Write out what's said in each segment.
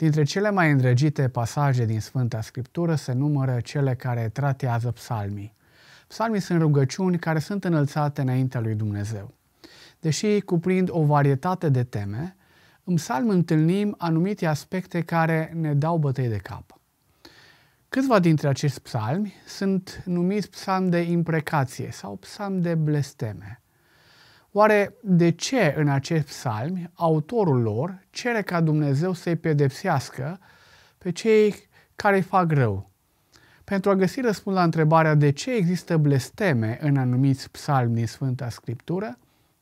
Dintre cele mai îndrăgite pasaje din Sfânta Scriptură se numără cele care tratează psalmii. Psalmii sunt rugăciuni care sunt înălțate înaintea lui Dumnezeu. Deși cuprind o varietate de teme, în psalm întâlnim anumite aspecte care ne dau bătăi de cap. Câțiva dintre acești psalmi sunt numiți psalm de imprecație sau psalm de blesteme. Oare de ce în acești psalmi autorul lor cere ca Dumnezeu să-i pedepsească pe cei care îi fac rău? Pentru a găsi răspuns la întrebarea de ce există blesteme în anumiți psalmi din Sfânta Scriptură,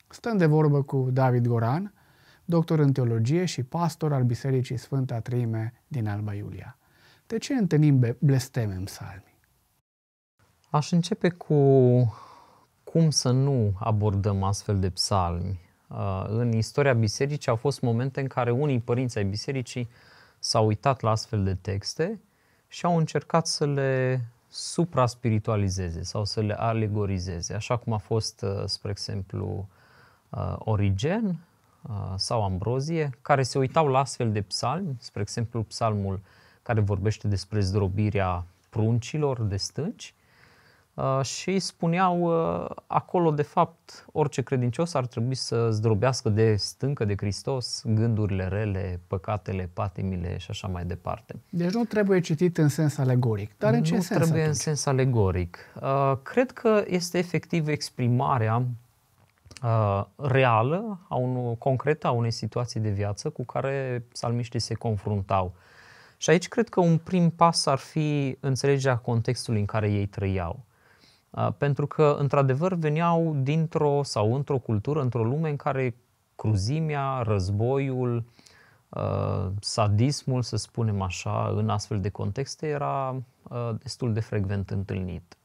stăm de vorbă cu David Goran, doctor în teologie și pastor al Bisericii Sfânta Trime din Alba Iulia. De ce întâlnim blesteme în psalmi? Aș începe cu cum să nu abordăm astfel de psalmi? Uh, în istoria bisericii au fost momente în care unii părinți ai bisericii s-au uitat la astfel de texte și au încercat să le supra spiritualizeze sau să le alegorizeze, așa cum a fost, uh, spre exemplu, uh, Origen sau Ambrozie, care se uitau la astfel de psalmi, spre exemplu psalmul care vorbește despre zdrobirea pruncilor de stânci, Uh, și spuneau uh, acolo de fapt orice credincios ar trebui să zdrobească de stâncă de Hristos gândurile rele, păcatele, patimile și așa mai departe. Deci nu trebuie citit în sens alegoric. Dar în ce nu sens trebuie atunci? în sens alegoric. Uh, cred că este efectiv exprimarea reală, a unu, concretă a unei situații de viață cu care salmiștii se confruntau. Și aici cred că un prim pas ar fi înțelegerea contextului în care ei trăiau pentru că, într-adevăr, veneau dintr-o sau într-o cultură, într-o lume în care cruzimea, războiul, sadismul, să spunem așa, în astfel de contexte era destul de frecvent întâlnit.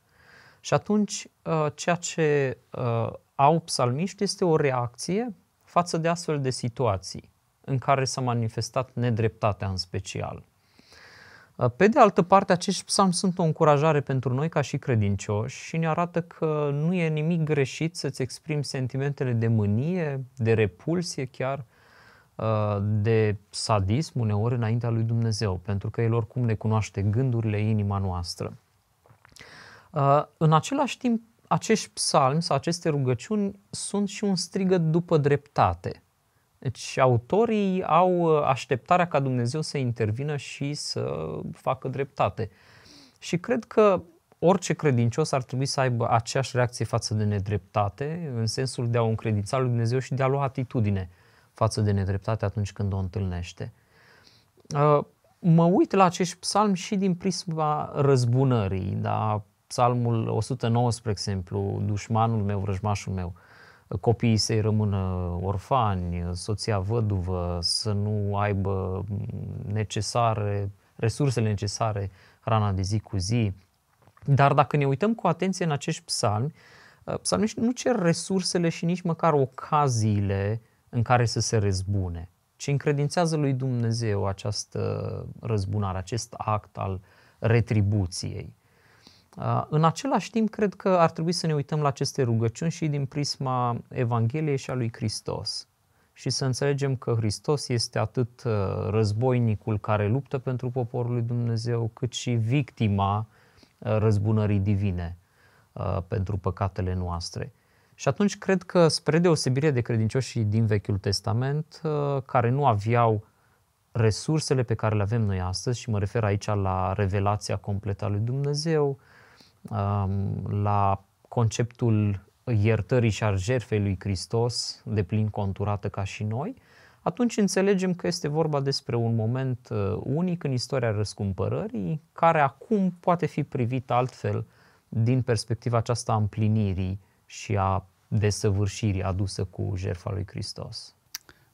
Și atunci, ceea ce au psalmiști este o reacție față de astfel de situații în care s-a manifestat nedreptatea în special. Uh, pe de altă parte, acești psalmi sunt o încurajare pentru noi ca și credincioși și ne arată că nu e nimic greșit să-ți exprimi sentimentele de mânie, de repulsie chiar, uh, de sadism uneori înaintea lui Dumnezeu, pentru că El oricum ne cunoaște gândurile, inima noastră. Uh, în același timp, acești psalmi sau aceste rugăciuni sunt și un strigăt după dreptate – deci autorii au uh, așteptarea ca Dumnezeu să intervină și să facă dreptate. Și cred că orice credincios ar trebui să aibă aceeași reacție față de nedreptate, în sensul de a o încredința lui Dumnezeu și de a lua atitudine față de nedreptate atunci când o întâlnește. Uh, mă uit la acești psalmi și din prisma răzbunării, da? Psalmul 109, spre exemplu, dușmanul meu, vrăjmașul meu. Uh, copiii să-i rămână orfani, soția văduvă, să nu aibă necesare, resursele necesare, hrana de zi cu zi. Dar dacă ne uităm cu atenție în acești psalmi, uh, psalmiștii nu cer resursele și nici măcar ocaziile în care să se răzbune, ci încredințează lui Dumnezeu această răzbunare, acest act al retribuției. În același timp, cred că ar trebui să ne uităm la aceste rugăciuni și din prisma Evangheliei și a lui Hristos și să înțelegem că Hristos este atât uh, războinicul care luptă pentru poporul lui Dumnezeu, cât și victima uh, răzbunării divine uh, pentru păcatele noastre. Și atunci cred că, spre deosebire de credincioșii din Vechiul Testament, care nu aveau resursele pe care le avem noi astăzi, și mă refer aici la revelația completă a lui Dumnezeu, Um, la conceptul iertării și a jertfei lui Hristos, de plin conturată ca și noi, atunci înțelegem că este vorba despre un moment uh, unic în istoria răscumpărării, care acum poate fi privit altfel din perspectiva aceasta a împlinirii și a desăvârșirii adusă cu jertfa lui Hristos.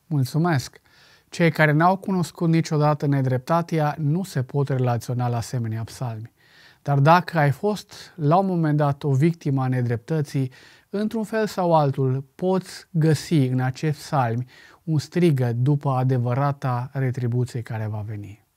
Mulțumesc! Cei care n-au cunoscut niciodată nedreptatea nu se pot relaționa la asemenea psalmi. Dar dacă ai fost la un moment dat o victimă a nedreptății, într-un fel sau altul poți găsi în acest salmi un strigă după adevărata retribuție care va veni.